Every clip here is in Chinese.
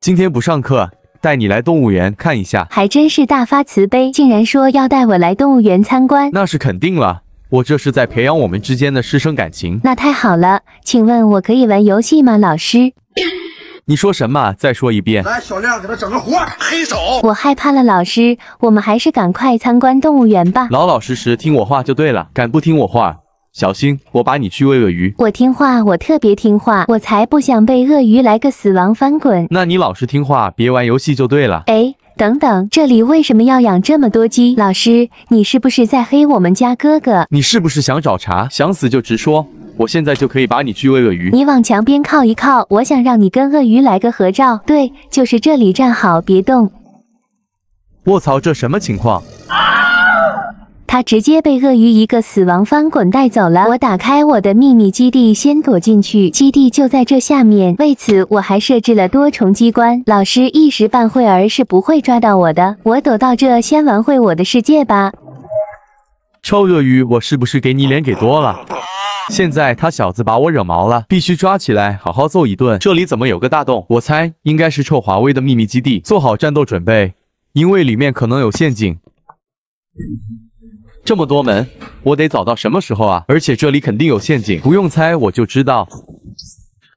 今天不上课，带你来动物园看一下。还真是大发慈悲，竟然说要带我来动物园参观。那是肯定了，我这是在培养我们之间的师生感情。那太好了，请问我可以玩游戏吗，老师？你说什么？再说一遍。来，小亮给他整个活，黑手。我害怕了，老师，我们还是赶快参观动物园吧。老老实实听我话就对了，敢不听我话？小心，我把你去喂鳄鱼。我听话，我特别听话，我才不想被鳄鱼来个死亡翻滚。那你老实听话，别玩游戏就对了。哎，等等，这里为什么要养这么多鸡？老师，你是不是在黑我们家哥哥？你是不是想找茬？想死就直说，我现在就可以把你去喂鳄鱼。你往墙边靠一靠，我想让你跟鳄鱼来个合照。对，就是这里站好，别动。卧槽，这什么情况？他直接被鳄鱼一个死亡翻滚带走了。我打开我的秘密基地，先躲进去。基地就在这下面。为此，我还设置了多重机关。老师一时半会儿是不会抓到我的。我躲到这，先玩会我的世界吧。臭鳄鱼，我是不是给你脸给多了？现在他小子把我惹毛了，必须抓起来好好揍一顿。这里怎么有个大洞？我猜应该是臭华威的秘密基地。做好战斗准备，因为里面可能有陷阱。这么多门，我得找到什么时候啊？而且这里肯定有陷阱，不用猜我就知道。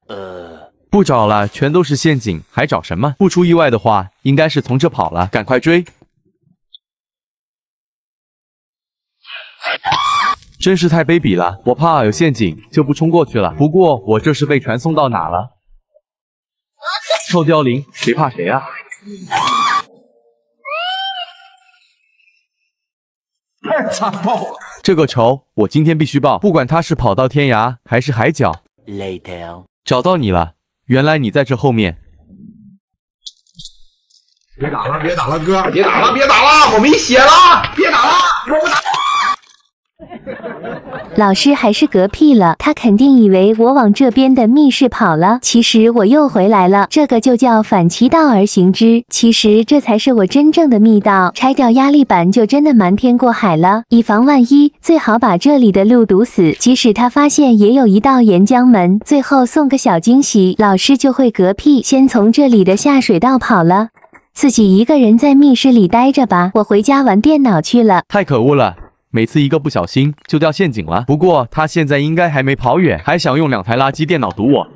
呃，不找了，全都是陷阱，还找什么？不出意外的话，应该是从这跑了，赶快追！真是太卑鄙了，我怕有陷阱就不冲过去了。不过我这是被传送到哪了？臭凋零，谁怕谁啊！这个仇我今天必须报，不管他是跑到天涯还是海角。Later，找到你了，原来你在这后面。别打了，别打了，哥，别打了，别打了，我没血了，别打了，我不打。老师还是嗝屁了，他肯定以为我往这边的密室跑了，其实我又回来了。这个就叫反其道而行之，其实这才是我真正的密道。拆掉压力板就真的瞒天过海了。以防万一，最好把这里的路堵死，即使他发现也有一道岩浆门。最后送个小惊喜，老师就会嗝屁，先从这里的下水道跑了，自己一个人在密室里待着吧。我回家玩电脑去了，太可恶了。每次一个不小心就掉陷阱了。不过他现在应该还没跑远，还想用两台垃圾电脑堵我。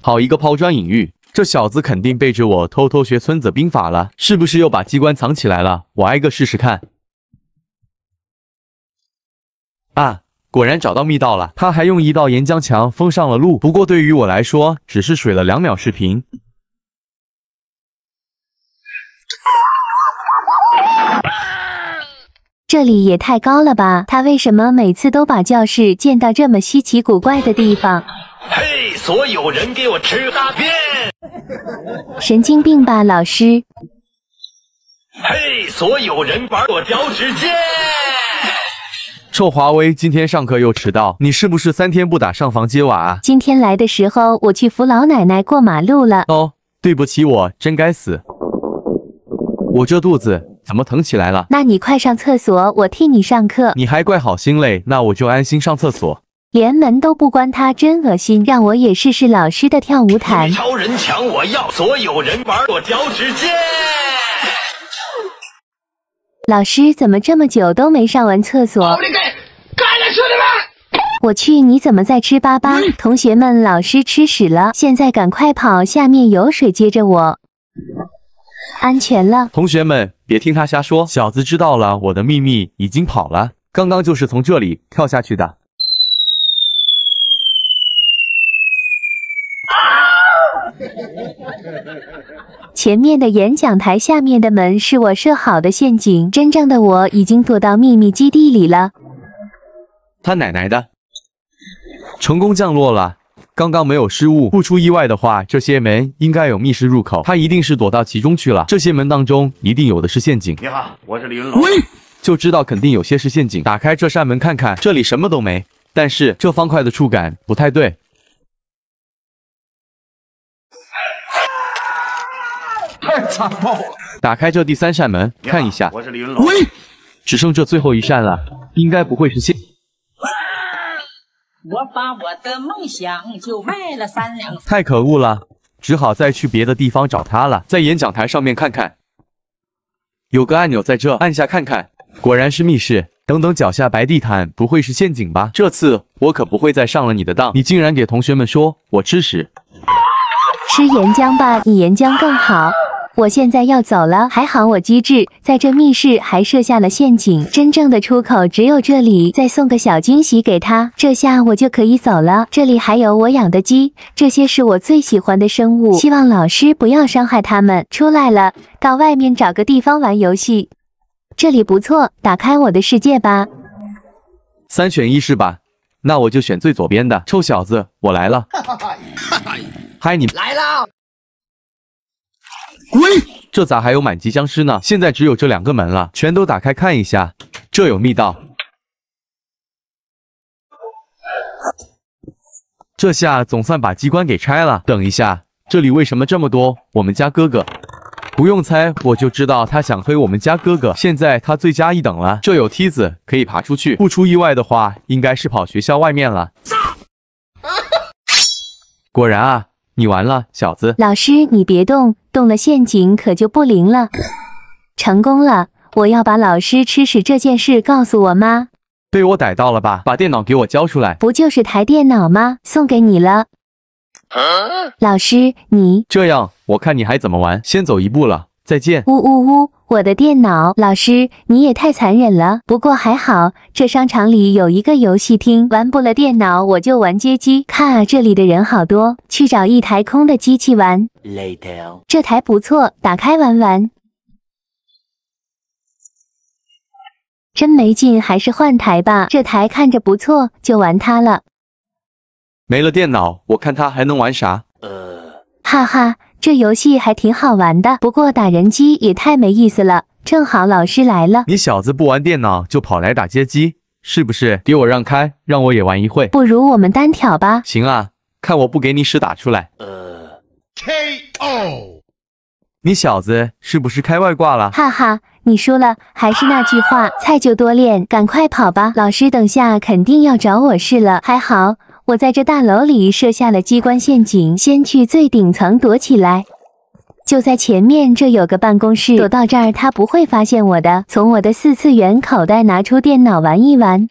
好一个抛砖引玉，这小子肯定背着我偷偷学孙子兵法了，是不是又把机关藏起来了？我挨个试试看。啊，果然找到密道了。他还用一道岩浆墙封上了路。不过对于我来说，只是水了两秒视频。这里也太高了吧！他为什么每次都把教室建到这么稀奇古怪的地方？嘿，所有人给我吃大便！神经病吧，老师！嘿，所有人玩我脚趾剑！臭华威，今天上课又迟到，你是不是三天不打上房揭瓦啊？今天来的时候，我去扶老奶奶过马路了。哦，对不起，我真该死，我这肚子。怎么疼起来了？那你快上厕所，我替你上课。你还怪好心嘞，那我就安心上厕所。连门都不关，他真恶心。让我也试试老师的跳舞毯。超人强，我要所有人玩我脚趾尖。老师怎么这么久都没上完厕所？干了，兄弟们！我去，你怎么在吃粑粑？同学们，老师吃屎了，现在赶快跑，下面有水，接着我。安全了，同学们别听他瞎说。小子知道了我的秘密，已经跑了。刚刚就是从这里跳下去的。啊！前面的演讲台下面的门是我设好的陷阱。真正的我已经躲到秘密基地里了。他奶奶的，成功降落了。刚刚没有失误，不出意外的话，这些门应该有密室入口，他一定是躲到其中去了。这些门当中一定有的是陷阱。你好，我是李云龙。喂，就知道肯定有些是陷阱。打开这扇门看看，这里什么都没，但是这方块的触感不太对。太残暴了！打开这第三扇门，看一下。我是李云龙。喂，只剩这最后一扇了，应该不会是陷。我我把的梦想就卖了三太可恶了，只好再去别的地方找他了。在演讲台上面看看，有个按钮在这，按下看看，果然是密室。等等，脚下白地毯，不会是陷阱吧？这次我可不会再上了你的当。你竟然给同学们说我吃屎，吃岩浆吧，你岩浆更好。我现在要走了，还好我机智，在这密室还设下了陷阱。真正的出口只有这里，再送个小惊喜给他，这下我就可以走了。这里还有我养的鸡，这些是我最喜欢的生物，希望老师不要伤害他们。出来了，到外面找个地方玩游戏，这里不错，打开我的世界吧。三选一是吧？那我就选最左边的。臭小子，我来了！嗨你来了！滚！这咋还有满级僵尸呢？现在只有这两个门了，全都打开看一下，这有密道。这下总算把机关给拆了。等一下，这里为什么这么多？我们家哥哥不用猜，我就知道他想黑我们家哥哥。现在他罪加一等了。这有梯子，可以爬出去。不出意外的话，应该是跑学校外面了。果然啊，你完了，小子。老师，你别动。中了陷阱可就不灵了。成功了，我要把老师吃屎这件事告诉我妈。被我逮到了吧？把电脑给我交出来。不就是台电脑吗？送给你了。老师，你这样，我看你还怎么玩？先走一步了，再见。呜呜呜。我的电脑，老师你也太残忍了。不过还好，这商场里有一个游戏厅，玩不了电脑我就玩街机。看，啊，这里的人好多，去找一台空的机器玩。Later。这台不错，打开玩玩。真没劲，还是换台吧。这台看着不错，就玩它了。没了电脑，我看他还能玩啥？呃。哈哈。这游戏还挺好玩的，不过打人机也太没意思了。正好老师来了，你小子不玩电脑就跑来打街机，是不是？给我让开，让我也玩一会。不如我们单挑吧。行啊，看我不给你屎打出来。呃，K O。你小子是不是开外挂了？哈哈，你输了。还是那句话，菜就多练，赶快跑吧。老师等下肯定要找我事了。还好。我在这大楼里设下了机关陷阱，先去最顶层躲起来。就在前面，这有个办公室，躲到这儿他不会发现我的。从我的四次元口袋拿出电脑玩一玩。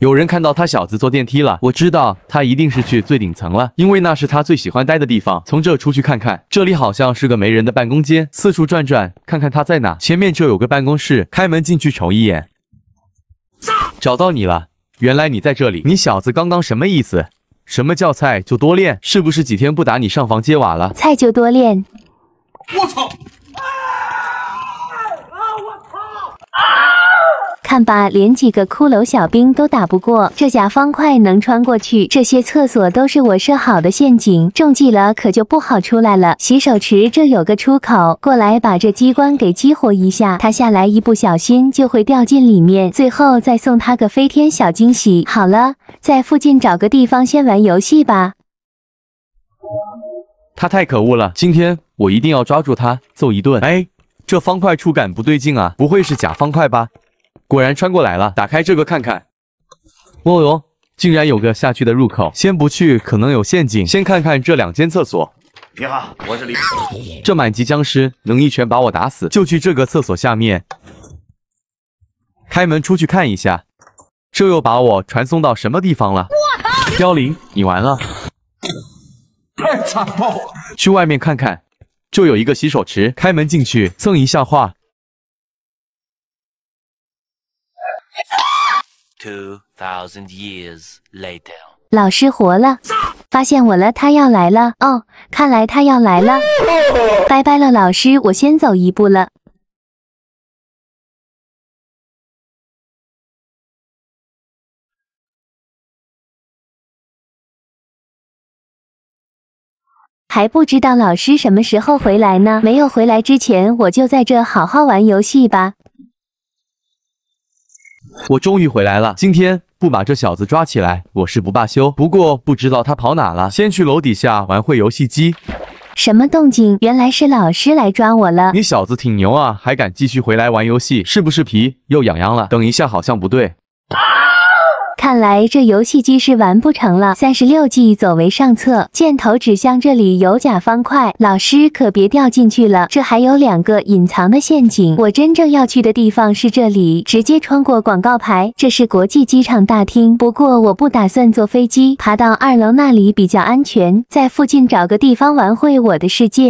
有人看到他小子坐电梯了，我知道他一定是去最顶层了，因为那是他最喜欢待的地方。从这出去看看，这里好像是个没人的办公间，四处转转看看他在哪。前面这有个办公室，开门进去瞅一眼。找到你了。原来你在这里，你小子刚刚什么意思？什么叫菜就多练，是不是几天不打你上房揭瓦了？菜就多练，我操！啊！我操！啊！看吧，连几个骷髅小兵都打不过，这假方块能穿过去。这些厕所都是我设好的陷阱，中计了可就不好出来了。洗手池这有个出口，过来把这机关给激活一下，他下来一不小心就会掉进里面。最后再送他个飞天小惊喜。好了，在附近找个地方先玩游戏吧。他太可恶了，今天我一定要抓住他揍一顿。哎，这方块触感不对劲啊，不会是假方块吧？果然穿过来了，打开这个看看。哦呦，竟然有个下去的入口，先不去，可能有陷阱。先看看这两间厕所。你好，我是李。这满级僵尸能一拳把我打死，就去这个厕所下面。开门出去看一下，这又把我传送到什么地方了？我操！凋零，你完了！太残暴了！去外面看看，就有一个洗手池，开门进去蹭一下话。老师活了，发现我了，他要来了哦，看来他要来了，拜拜了老师，我先走一步了，还不知道老师什么时候回来呢，没有回来之前，我就在这好好玩游戏吧。我终于回来了，今天不把这小子抓起来，我是不罢休。不过不知道他跑哪了，先去楼底下玩会游戏机。什么动静？原来是老师来抓我了。你小子挺牛啊，还敢继续回来玩游戏，是不是皮又痒痒了？等一下，好像不对。啊看来这游戏机是玩不成了，三十六计走为上策。箭头指向这里有假方块，老师可别掉进去了。这还有两个隐藏的陷阱，我真正要去的地方是这里，直接穿过广告牌。这是国际机场大厅，不过我不打算坐飞机，爬到二楼那里比较安全，在附近找个地方玩会《我的世界》。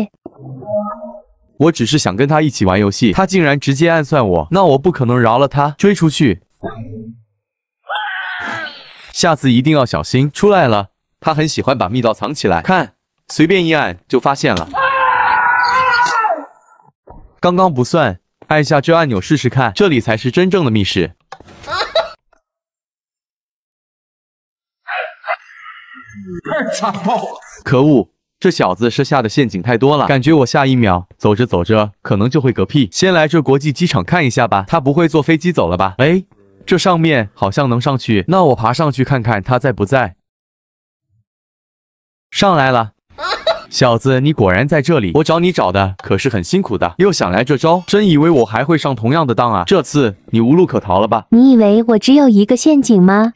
我只是想跟他一起玩游戏，他竟然直接暗算我，那我不可能饶了他，追出去。下次一定要小心出来了。他很喜欢把密道藏起来，看，随便一按就发现了。刚刚不算，按下这按钮试试看，这里才是真正的密室。太残暴了！可恶，这小子设下的陷阱太多了，感觉我下一秒走着走着可能就会嗝屁。先来这国际机场看一下吧，他不会坐飞机走了吧？哎。这上面好像能上去，那我爬上去看看他在不在。上来了，小子，你果然在这里，我找你找的可是很辛苦的，又想来这招，真以为我还会上同样的当啊？这次你无路可逃了吧？你以为我只有一个陷阱吗？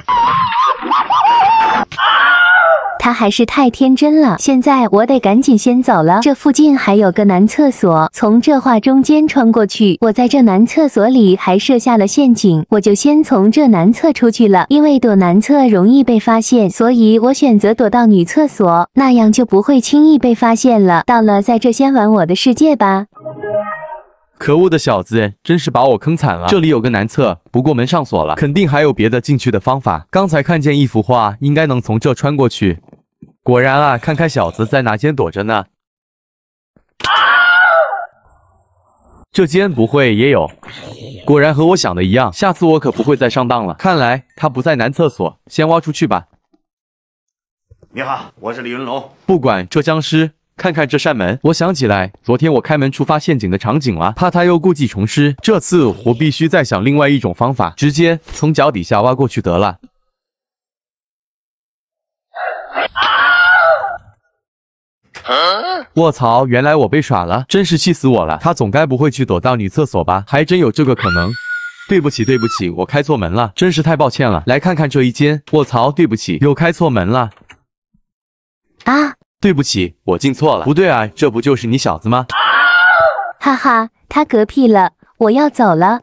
他还是太天真了，现在我得赶紧先走了。这附近还有个男厕所，从这画中间穿过去。我在这男厕所里还设下了陷阱，我就先从这男厕出去了。因为躲男厕容易被发现，所以我选择躲到女厕所，那样就不会轻易被发现了。到了，在这先玩我的世界吧。可恶的小子，真是把我坑惨了。这里有个男厕，不过门上锁了，肯定还有别的进去的方法。刚才看见一幅画，应该能从这穿过去。果然啊，看看小子在哪间躲着呢？这间不会也有？果然和我想的一样，下次我可不会再上当了。看来他不在男厕所，先挖出去吧。你好，我是李云龙。不管这僵尸，看看这扇门。我想起来，昨天我开门触发陷阱的场景了，怕他又故技重施。这次我必须再想另外一种方法，直接从脚底下挖过去得了。卧槽！原来我被耍了，真是气死我了。他总该不会去躲到女厕所吧？还真有这个可能。对不起，对不起，我开错门了，真是太抱歉了。来看看这一间。卧槽！对不起，又开错门了。啊！对不起，我进错了。不对啊，这不就是你小子吗？哈哈，他嗝屁了，我要走了。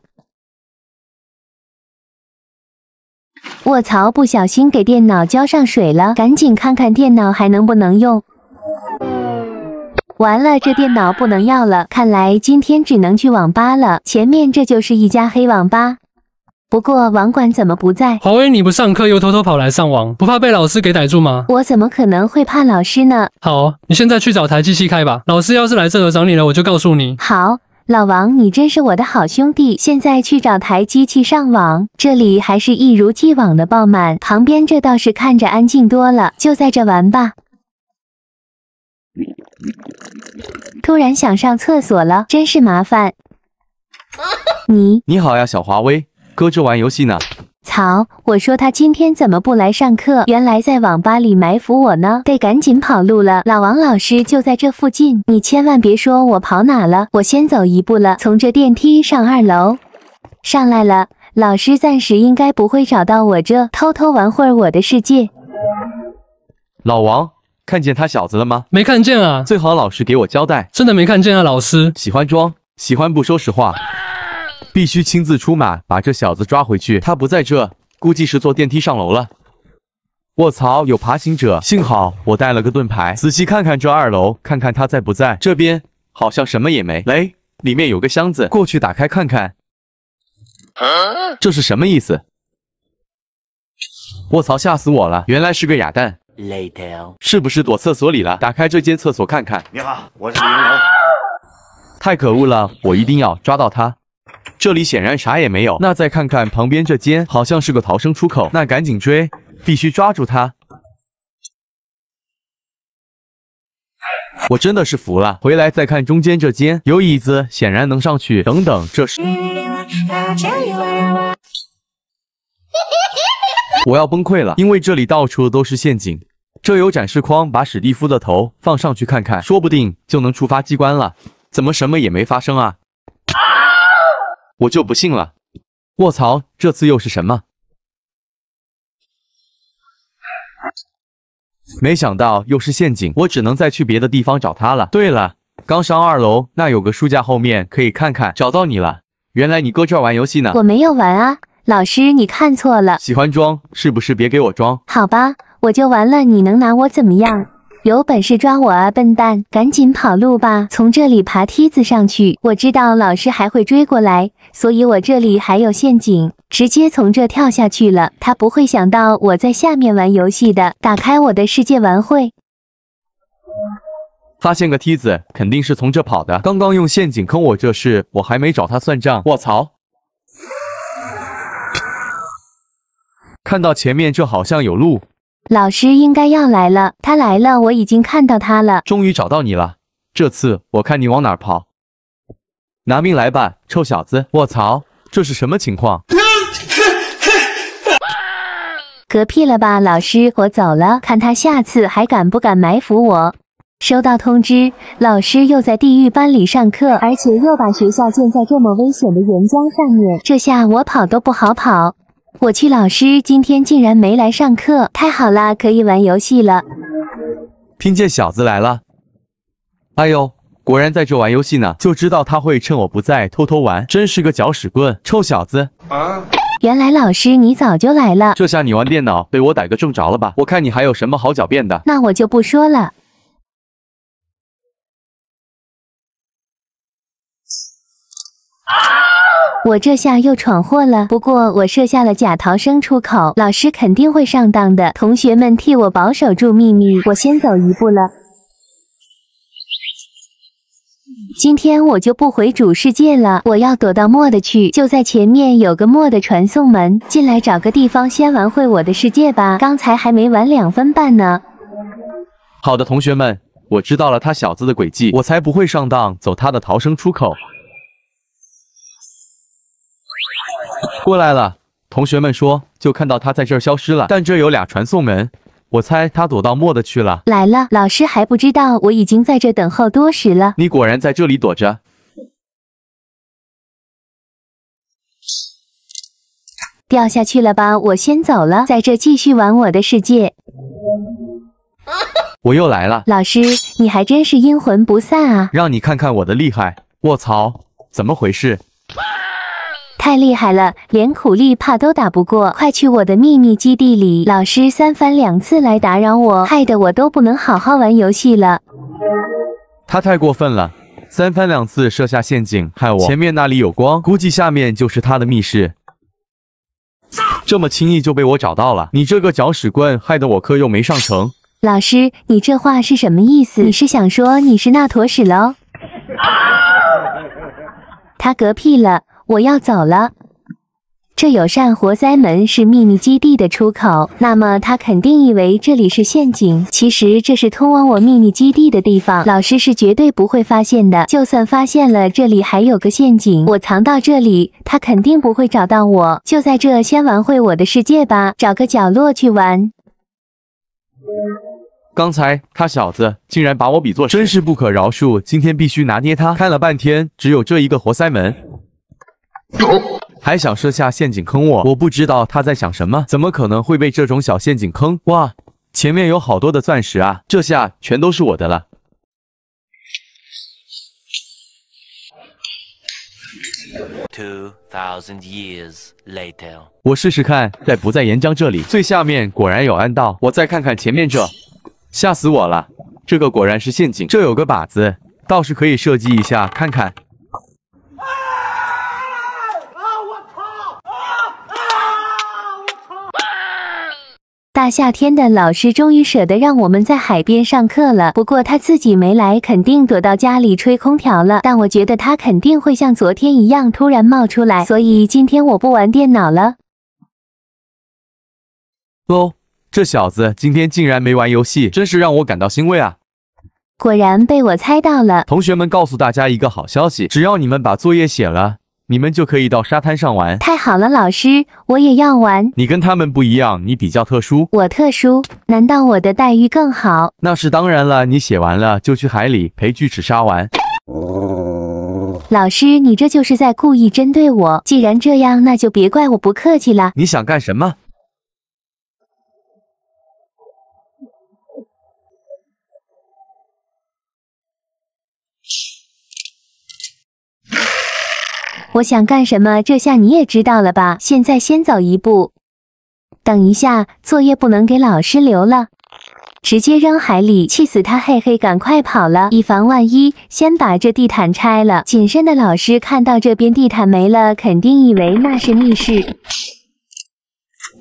卧槽！不小心给电脑浇上水了，赶紧看看电脑还能不能用。完了，这电脑不能要了，看来今天只能去网吧了。前面这就是一家黑网吧，不过网管怎么不在？华为，你不上课又偷偷跑来上网，不怕被老师给逮住吗？我怎么可能会怕老师呢？好，你现在去找台机器开吧。老师要是来这儿找你了，我就告诉你。好，老王，你真是我的好兄弟。现在去找台机器上网，这里还是一如既往的爆满，旁边这倒是看着安静多了，就在这玩吧。突然想上厕所了，真是麻烦。你你好呀，小华威，哥这玩游戏呢。草，我说他今天怎么不来上课，原来在网吧里埋伏我呢，得赶紧跑路了。老王老师就在这附近，你千万别说我跑哪了，我先走一步了。从这电梯上二楼，上来了。老师暂时应该不会找到我，这偷偷玩会儿我的世界。老王。看见他小子了吗？没看见啊，最好老实给我交代。真的没看见啊，老师。喜欢装，喜欢不说实话，必须亲自出马把这小子抓回去。他不在这，估计是坐电梯上楼了。卧槽，有爬行者！幸好我带了个盾牌。仔细看看这二楼，看看他在不在。这边好像什么也没。雷，里面有个箱子，过去打开看看。这是什么意思？卧槽，吓死我了！原来是个哑弹。是不是躲厕所里了？打开这间厕所看看。你好，我是玲珑。太可恶了，我一定要抓到他。这里显然啥也没有，那再看看旁边这间，好像是个逃生出口。那赶紧追，必须抓住他。我真的是服了。回来再看中间这间，有椅子，显然能上去。等等，这是。我要崩溃了，因为这里到处都是陷阱。这有展示框，把史蒂夫的头放上去看看，说不定就能触发机关了。怎么什么也没发生啊？我就不信了！卧槽，这次又是什么？没想到又是陷阱，我只能再去别的地方找他了。对了，刚上二楼，那有个书架后面可以看看。找到你了，原来你搁这儿玩游戏呢。我没有玩啊。老师，你看错了。喜欢装是不是？别给我装，好吧，我就完了。你能拿我怎么样？有本事抓我啊，笨蛋！赶紧跑路吧，从这里爬梯子上去。我知道老师还会追过来，所以我这里还有陷阱，直接从这跳下去了。他不会想到我在下面玩游戏的。打开我的世界玩会，发现个梯子，肯定是从这跑的。刚刚用陷阱坑我这事，我还没找他算账。卧槽！看到前面就好像有路，老师应该要来了。他来了，我已经看到他了。终于找到你了，这次我看你往哪跑，拿命来吧，臭小子！卧槽，这是什么情况？嗝屁了吧，老师，我走了。看他下次还敢不敢埋伏我。收到通知，老师又在地狱班里上课，而且又把学校建在这么危险的岩浆上面，这下我跑都不好跑。我去，老师今天竟然没来上课，太好了，可以玩游戏了。听见小子来了，哎呦，果然在这玩游戏呢，就知道他会趁我不在偷偷玩，真是个搅屎棍，臭小子！啊！原来老师你早就来了，这下你玩电脑被我逮个正着了吧？我看你还有什么好狡辩的？那我就不说了。我这下又闯祸了，不过我设下了假逃生出口，老师肯定会上当的。同学们替我保守住秘密，我先走一步了。今天我就不回主世界了，我要躲到末的去，就在前面有个末的传送门，进来找个地方先玩会我的世界吧。刚才还没玩两分半呢。好的，同学们，我知道了他小子的诡计，我才不会上当，走他的逃生出口。过来了，同学们说就看到他在这儿消失了，但这有俩传送门，我猜他躲到末的去了。来了，老师还不知道，我已经在这等候多时了。你果然在这里躲着，掉下去了吧？我先走了，在这继续玩我的世界。我又来了，老师，你还真是阴魂不散啊！让你看看我的厉害。卧槽，怎么回事？太厉害了，连苦力怕都打不过。快去我的秘密基地里！老师三番两次来打扰我，害得我都不能好好玩游戏了。他太过分了，三番两次设下陷阱害我。前面那里有光，估计下面就是他的密室。这么轻易就被我找到了，你这个搅屎棍，害得我课又没上成。老师，你这话是什么意思？你是想说你是那坨屎喽？他嗝屁了。我要走了，这有扇活塞门，是秘密基地的出口。那么他肯定以为这里是陷阱，其实这是通往我秘密基地的地方。老师是绝对不会发现的，就算发现了，这里还有个陷阱，我藏到这里，他肯定不会找到我。就在这先玩会我的世界吧，找个角落去玩。刚才他小子竟然把我比作，真是不可饶恕！今天必须拿捏他。看了半天，只有这一个活塞门。还想设下陷阱坑我？我不知道他在想什么，怎么可能会被这种小陷阱坑？哇，前面有好多的钻石啊！这下全都是我的了。Two thousand years later，我试试看，在不在岩浆这里最下面果然有暗道，我再看看前面这，吓死我了！这个果然是陷阱，这有个靶子，倒是可以射击一下看看。大夏天的，老师终于舍得让我们在海边上课了。不过他自己没来，肯定躲到家里吹空调了。但我觉得他肯定会像昨天一样突然冒出来，所以今天我不玩电脑了。哦，这小子今天竟然没玩游戏，真是让我感到欣慰啊！果然被我猜到了。同学们，告诉大家一个好消息，只要你们把作业写了。你们就可以到沙滩上玩，太好了，老师，我也要玩。你跟他们不一样，你比较特殊。我特殊？难道我的待遇更好？那是当然了，你写完了就去海里陪锯齿鲨玩。老师，你这就是在故意针对我。既然这样，那就别怪我不客气了。你想干什么？我想干什么？这下你也知道了吧？现在先走一步。等一下，作业不能给老师留了，直接扔海里，气死他！嘿嘿，赶快跑了，以防万一。先把这地毯拆了。谨慎的老师看到这边地毯没了，肯定以为那是密室。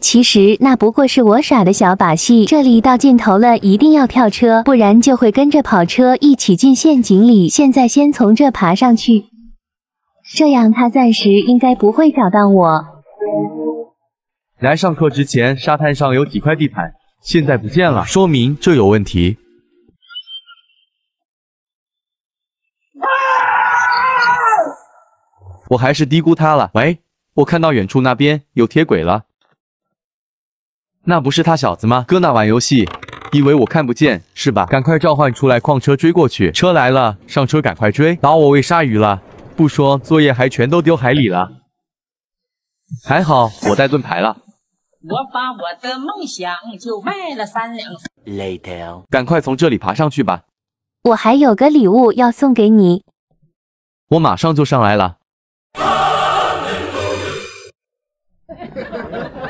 其实那不过是我耍的小把戏。这里到尽头了，一定要跳车，不然就会跟着跑车一起进陷阱里。现在先从这爬上去。这样，他暂时应该不会找到我。来上课之前，沙滩上有几块地毯，现在不见了，说明这有问题。我还是低估他了。喂，我看到远处那边有铁轨了，那不是他小子吗？搁那玩游戏，以为我看不见是吧？赶快召唤出来矿车追过去。车来了，上车，赶快追！把我喂鲨鱼了。不说，作业还全都丢海里了。还好我带盾牌了。我把我的梦想就卖了三两。Later。赶快从这里爬上去吧。我还有个礼物要送给你。我马上就上来了。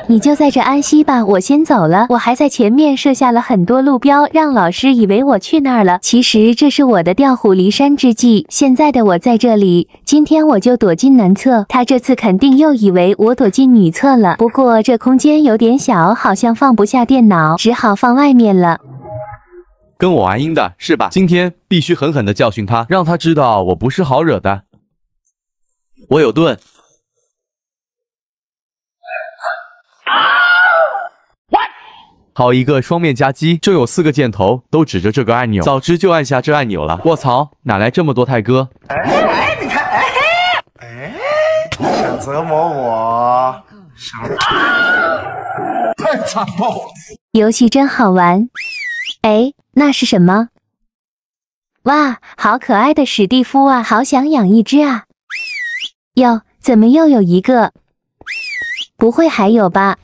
你就在这安息吧，我先走了。我还在前面设下了很多路标，让老师以为我去那儿了。其实这是我的调虎离山之计。现在的我在这里，今天我就躲进男厕，他这次肯定又以为我躲进女厕了。不过这空间有点小，好像放不下电脑，只好放外面了。跟我玩阴的是吧？今天必须狠狠地教训他，让他知道我不是好惹的。我有盾。好一个双面夹击！这有四个箭头都指着这个按钮，早知就按下这按钮了。卧槽，哪来这么多泰哥？哎，你看，哎，哎，想折磨我，想，太折磨游戏真好玩。哎，那是什么？哇，好可爱的史蒂夫啊，好想养一只啊。哟，怎么又有一个？不会还有吧？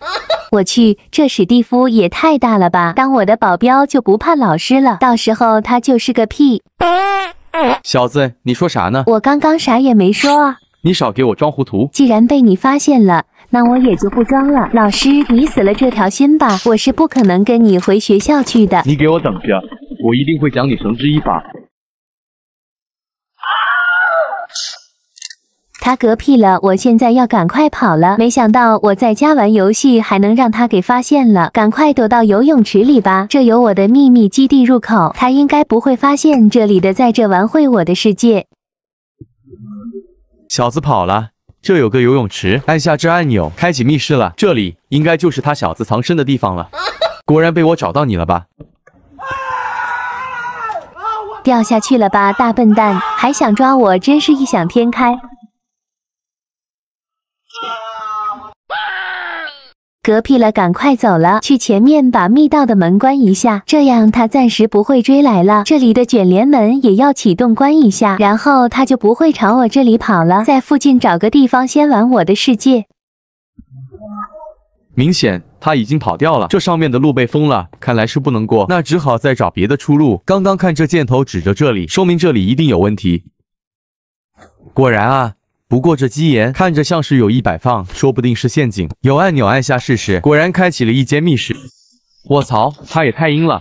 我去，这史蒂夫也太大了吧！当我的保镖就不怕老师了？到时候他就是个屁！小子，你说啥呢？我刚刚啥也没说啊！你少给我装糊涂！既然被你发现了，那我也就不装了。老师，你死了这条心吧，我是不可能跟你回学校去的。你给我等着，我一定会将你绳之以法。他嗝屁了，我现在要赶快跑了。没想到我在家玩游戏还能让他给发现了，赶快躲到游泳池里吧。这有我的秘密基地入口，他应该不会发现这里的。在这玩会我的世界，小子跑了，这有个游泳池，按下这按钮开启密室了。这里应该就是他小子藏身的地方了。果然被我找到你了吧？掉下去了吧，大笨蛋，还想抓我，真是异想天开。嗝屁了，赶快走了！去前面把密道的门关一下，这样他暂时不会追来了。这里的卷帘门也要启动关一下，然后他就不会朝我这里跑了。在附近找个地方先玩我的世界。明显他已经跑掉了，这上面的路被封了，看来是不能过，那只好再找别的出路。刚刚看这箭头指着这里，说明这里一定有问题。果然啊！不过这基岩看着像是有意摆放，说不定是陷阱。有按钮，按下试试。果然开启了一间密室。卧槽，他也太阴了！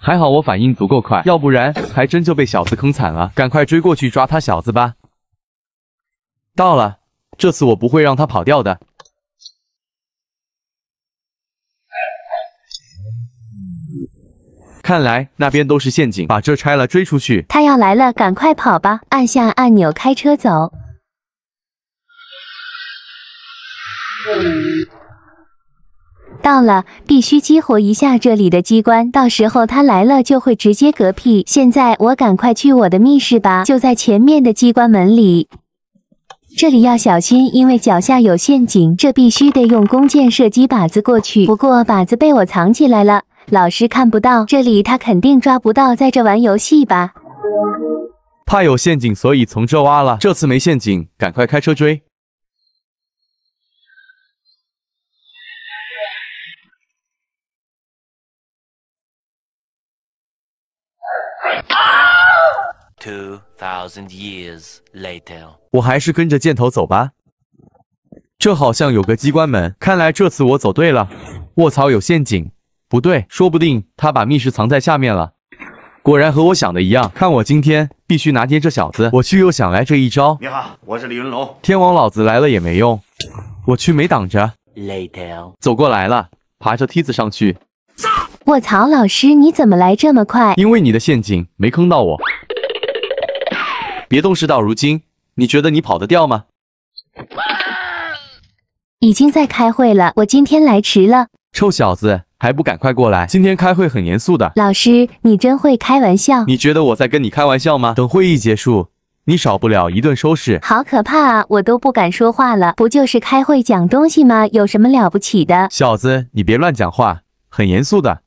还好我反应足够快，要不然还真就被小子坑惨了。赶快追过去抓他小子吧！到了，这次我不会让他跑掉的。看来那边都是陷阱，把这拆了，追出去。他要来了，赶快跑吧！按下按钮，开车走。到了，必须激活一下这里的机关，到时候他来了就会直接嗝屁。现在我赶快去我的密室吧，就在前面的机关门里。这里要小心，因为脚下有陷阱，这必须得用弓箭射击靶子过去。不过靶子被我藏起来了。老师看不到这里，他肯定抓不到，在这玩游戏吧？怕有陷阱，所以从这挖了。这次没陷阱，赶快开车追！Two thousand years later，我还是跟着箭头走吧。这好像有个机关门，看来这次我走对了。卧槽，有陷阱！不对，说不定他把密室藏在下面了。果然和我想的一样，看我今天必须拿捏这小子。我去，又想来这一招。你好，我是李云龙。天王老子来了也没用。我去，没挡着。Later。走过来了，爬着梯子上去。卧槽，老师你怎么来这么快？因为你的陷阱没坑到我。别动，事到如今，你觉得你跑得掉吗？已经在开会了，我今天来迟了。臭小子。还不赶快过来！今天开会很严肃的。老师，你真会开玩笑。你觉得我在跟你开玩笑吗？等会议结束，你少不了一顿收拾。好可怕啊！我都不敢说话了。不就是开会讲东西吗？有什么了不起的？小子，你别乱讲话，很严肃的。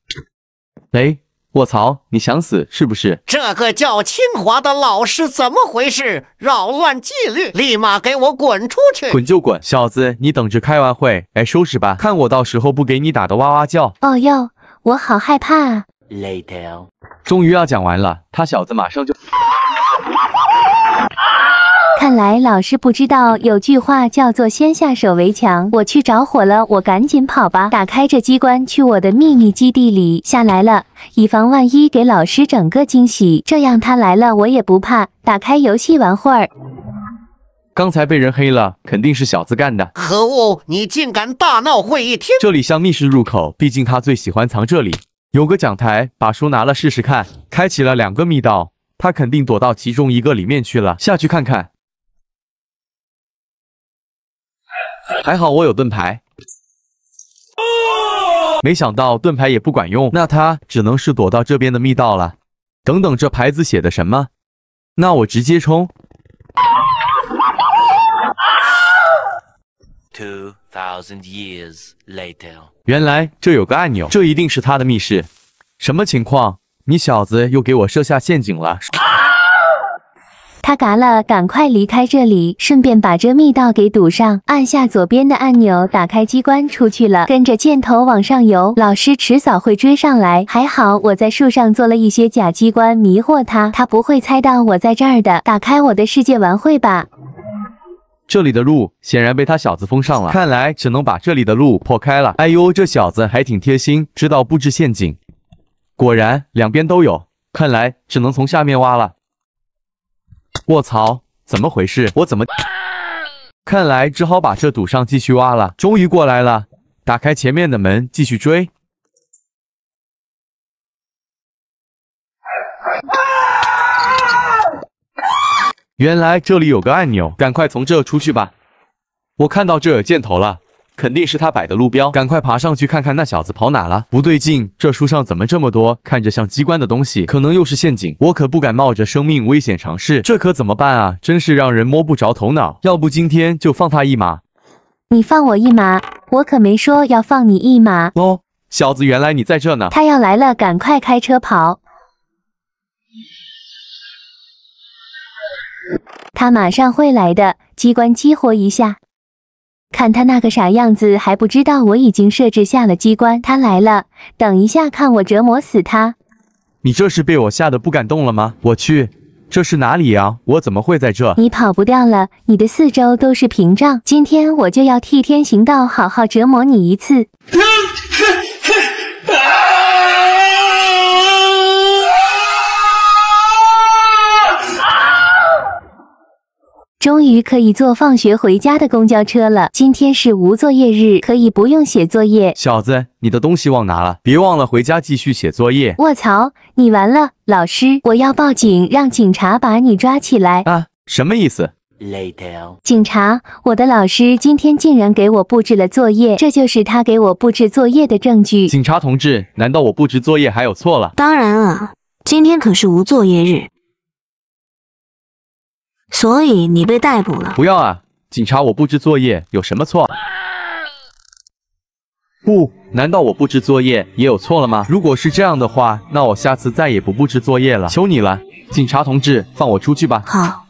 喂。卧槽，你想死是不是？这个叫清华的老师怎么回事？扰乱纪律，立马给我滚出去！滚就滚，小子，你等着，开完会来收拾吧。看我到时候不给你打的哇哇叫！哦哟，我好害怕啊！Later，终于要讲完了，他小子马上就。看来老师不知道，有句话叫做先下手为强。我去找火了，我赶紧跑吧。打开这机关，去我的秘密基地里下来了，以防万一给老师整个惊喜。这样他来了，我也不怕。打开游戏玩会儿。刚才被人黑了，肯定是小子干的。可恶，你竟敢大闹会议厅！这里像密室入口，毕竟他最喜欢藏这里。有个讲台，把书拿了试试看。开启了两个密道，他肯定躲到其中一个里面去了。下去看看。还好我有盾牌，没想到盾牌也不管用，那他只能是躲到这边的密道了。等等，这牌子写的什么？那我直接冲。Two thousand years later，原来这有个按钮，这一定是他的密室。什么情况？你小子又给我设下陷阱了！他嘎了，赶快离开这里，顺便把这密道给堵上。按下左边的按钮，打开机关，出去了。跟着箭头往上游，老师迟早会追上来。还好我在树上做了一些假机关，迷惑他，他不会猜到我在这儿的。打开我的世界玩会吧。这里的路显然被他小子封上了，看来只能把这里的路破开了。哎呦，这小子还挺贴心，知道布置陷阱。果然两边都有，看来只能从下面挖了。卧槽，怎么回事？我怎么？看来只好把这堵上，继续挖了。终于过来了，打开前面的门，继续追。原来这里有个按钮，赶快从这出去吧。我看到这有箭头了。肯定是他摆的路标，赶快爬上去看看那小子跑哪了。不对劲，这树上怎么这么多看着像机关的东西？可能又是陷阱，我可不敢冒着生命危险尝试。这可怎么办啊？真是让人摸不着头脑。要不今天就放他一马？你放我一马？我可没说要放你一马。哦，小子，原来你在这呢。他要来了，赶快开车跑。他马上会来的，机关激活一下。看他那个傻样子，还不知道我已经设置下了机关。他来了，等一下看我折磨死他！你这是被我吓得不敢动了吗？我去，这是哪里啊？我怎么会在这？你跑不掉了，你的四周都是屏障。今天我就要替天行道，好好折磨你一次。终于可以坐放学回家的公交车了。今天是无作业日，可以不用写作业。小子，你的东西忘拿了，别忘了回家继续写作业。卧槽，你完了！老师，我要报警，让警察把你抓起来。啊，什么意思？Later。警察，我的老师今天竟然给我布置了作业，这就是他给我布置作业的证据。警察同志，难道我布置作业还有错了？当然了，今天可是无作业日。所以你被逮捕了？不要啊，警察！我布置作业有什么错？不，难道我布置作业也有错了吗？如果是这样的话，那我下次再也不布置作业了。求你了，警察同志，放我出去吧！好，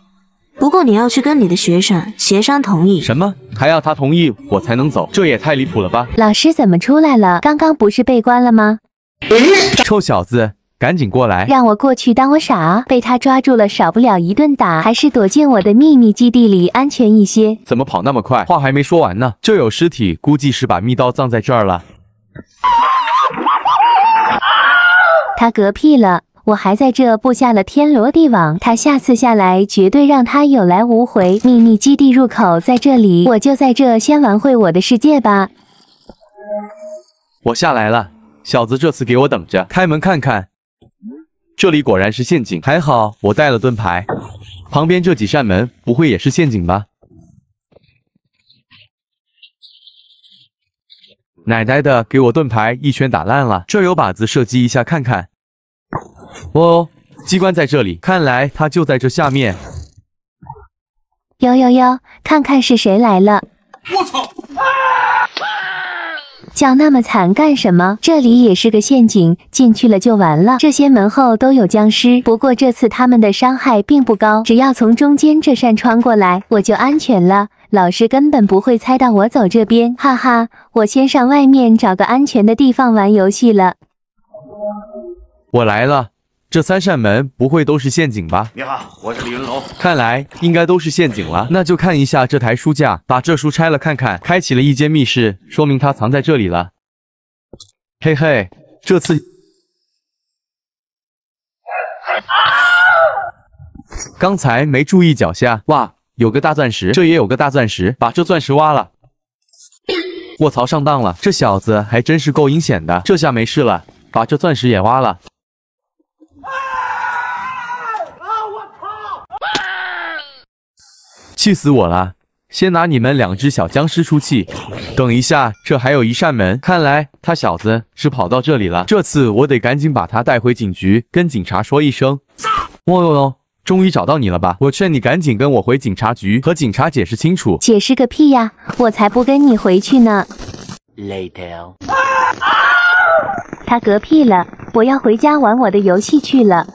不过你要去跟你的学生协商同意。什么？还要他同意我才能走？这也太离谱了吧！老师怎么出来了？刚刚不是被关了吗？臭小子！赶紧过来！让我过去，当我傻啊！被他抓住了，少不了一顿打。还是躲进我的秘密基地里安全一些。怎么跑那么快？话还没说完呢。这有尸体，估计是把密刀葬在这儿了。他嗝屁了，我还在这布下了天罗地网。他下次下来，绝对让他有来无回。秘密基地入口在这里，我就在这先玩会我的世界吧。我下来了，小子，这次给我等着！开门看看。这里果然是陷阱，还好我带了盾牌。旁边这几扇门不会也是陷阱吧？奶奶的，给我盾牌，一拳打烂了。这有靶子，射击一下看看。哦，机关在这里，看来它就在这下面。幺幺幺，看看是谁来了。我操！叫那么惨干什么？这里也是个陷阱，进去了就完了。这些门后都有僵尸，不过这次他们的伤害并不高，只要从中间这扇穿过来，我就安全了。老师根本不会猜到我走这边，哈哈！我先上外面找个安全的地方玩游戏了。我来了。这三扇门不会都是陷阱吧？你好，我是李云龙。看来应该都是陷阱了，那就看一下这台书架，把这书拆了看看。开启了一间密室，说明他藏在这里了。嘿嘿，这次。啊！刚才没注意脚下，哇，有个大钻石，这也有个大钻石，把这钻石挖了。卧槽，上当了，这小子还真是够阴险的。这下没事了，把这钻石也挖了。气死我了！先拿你们两只小僵尸出气。等一下，这还有一扇门，看来他小子是跑到这里了。这次我得赶紧把他带回警局，跟警察说一声。哦哦哟，终于找到你了吧？我劝你赶紧跟我回警察局，和警察解释清楚。解释个屁呀！我才不跟你回去呢。Later。他嗝屁了，我要回家玩我的游戏去了。